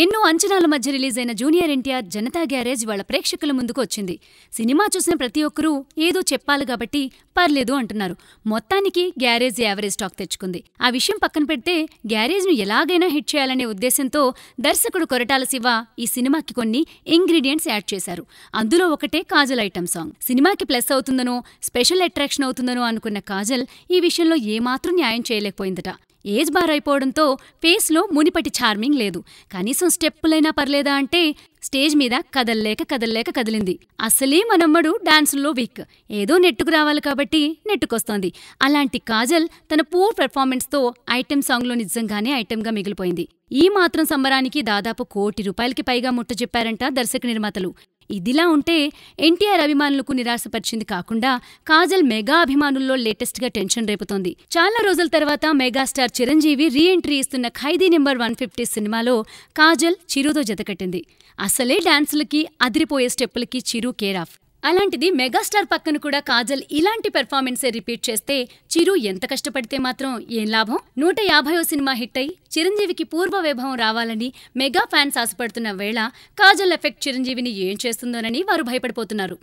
ఎన్నో అంచనాల మధ్య రిలీజ్ అయిన జూనియర్ ఎన్టీఆర్ జనతా గ్యారేజ్ వాళ్ళ ప్రేక్షకుల ముందుకు వచ్చింది సినిమా చూసిన ప్రతి ఒక్కరూ ఏదో చెప్పాలి కాబట్టి పర్లేదు అంటున్నారు మొత్తానికి గ్యారేజ్ యావరేజ్ స్టాక్ తెచ్చుకుంది ఆ విషయం పక్కన పెడితే గ్యారేజ్ను ఎలాగైనా హిట్ చేయాలనే ఉద్దేశంతో దర్శకుడు కొరటాల శివ ఈ సినిమాకి కొన్ని ఇంగ్రీడియంట్స్ యాడ్ చేశారు అందులో ఒకటే కాజల్ ఐటమ్ సాంగ్ సినిమాకి ప్లస్ అవుతుందనో స్పెషల్ అట్రాక్షన్ అవుతుందనో అనుకున్న కాజల్ ఈ విషయంలో ఏమాత్రం న్యాయం చేయలేకపోయిందట ఏజ్ బార్ అయిపోవడంతో ఫేస్లో మునిపటి చార్మింగ్ లేదు కనీసం స్టెప్పులైనా పర్లేదా అంటే స్టేజ్ మీద కదల్లేక కదల్లేక కదిలింది అసలే మనమ్మడు డాన్సుల్లో వీక్ ఏదో నెట్టుకు రావాలి కాబట్టి నెట్టుకొస్తోంది అలాంటి కాజల్ తన పూర్ పెర్ఫార్మెన్స్తో ఐటెం సాంగ్లో నిజంగానే ఐటెంగా మిగిలిపోయింది ఈ మాత్రం సంబరానికి దాదాపు కోటి రూపాయలకి పైగా ముట్ట చెప్పారంట దర్శక నిర్మాతలు ఇదిలా ఉంటే ఎన్టీఆర్ అభిమానులకు నిరాశపరిచింది కాకుండా కాజల్ మెగా అభిమానుల్లో లేటెస్ట్ గా టెన్షన్ రేపుతోంది చాలా రోజుల తర్వాత మెగాస్టార్ చిరంజీవి రీ ఎంట్రీ ఇస్తున్న ఖైదీ నెంబర్ వన్ ఫిఫ్టీ సినిమాలో కాజల్ చిరుతో జతకట్టింది అసలే డాన్సులకి అదిరిపోయే స్టెప్పులకి చిరు కేరాఫ్ అలాంటిది మెగాస్టార్ పక్కన కూడా కాజల్ ఇలాంటి పెర్ఫార్మెన్సే రిపీట్ చేస్తే చిరు ఎంత కష్టపడితే మాత్రం ఏం లాభం నూట యాభయో సినిమా హిట్ అయి చిరంజీవికి పూర్వ వైభవం రావాలని మెగా ఫ్యాన్స్ ఆశపడుతున్న వేళ కాజల్ ఎఫెక్ట్ చిరంజీవిని ఏం చేస్తుందోనని వారు భయపడిపోతున్నారు